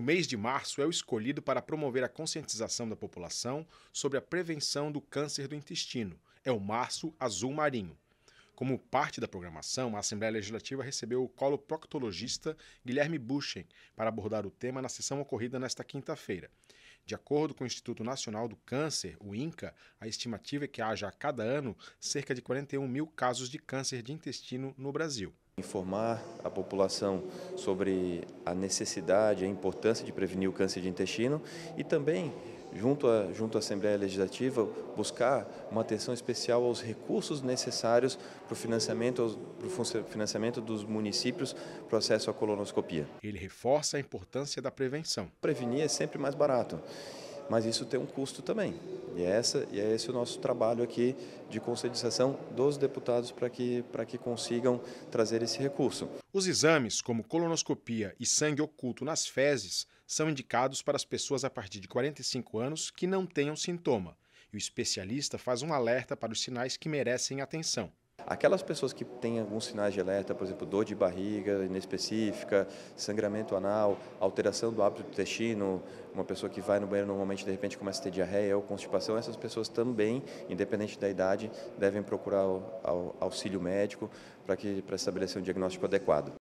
O mês de março é o escolhido para promover a conscientização da população sobre a prevenção do câncer do intestino. É o Março Azul Marinho. Como parte da programação, a Assembleia Legislativa recebeu o coloproctologista Guilherme Buchen para abordar o tema na sessão ocorrida nesta quinta-feira. De acordo com o Instituto Nacional do Câncer, o INCA, a estimativa é que haja a cada ano cerca de 41 mil casos de câncer de intestino no Brasil. Informar a população sobre a necessidade, a importância de prevenir o câncer de intestino e também, junto, a, junto à Assembleia Legislativa, buscar uma atenção especial aos recursos necessários para o financiamento, o financiamento dos municípios para o acesso à colonoscopia. Ele reforça a importância da prevenção. Prevenir é sempre mais barato mas isso tem um custo também. E é, essa, e é esse o nosso trabalho aqui de conscientização dos deputados para que, para que consigam trazer esse recurso. Os exames, como colonoscopia e sangue oculto nas fezes, são indicados para as pessoas a partir de 45 anos que não tenham sintoma. E o especialista faz um alerta para os sinais que merecem atenção. Aquelas pessoas que têm alguns sinais de alerta, por exemplo, dor de barriga inespecífica, sangramento anal, alteração do hábito do intestino, uma pessoa que vai no banheiro normalmente de repente começa a ter diarreia ou constipação, essas pessoas também, independente da idade, devem procurar auxílio médico para que para estabelecer um diagnóstico adequado.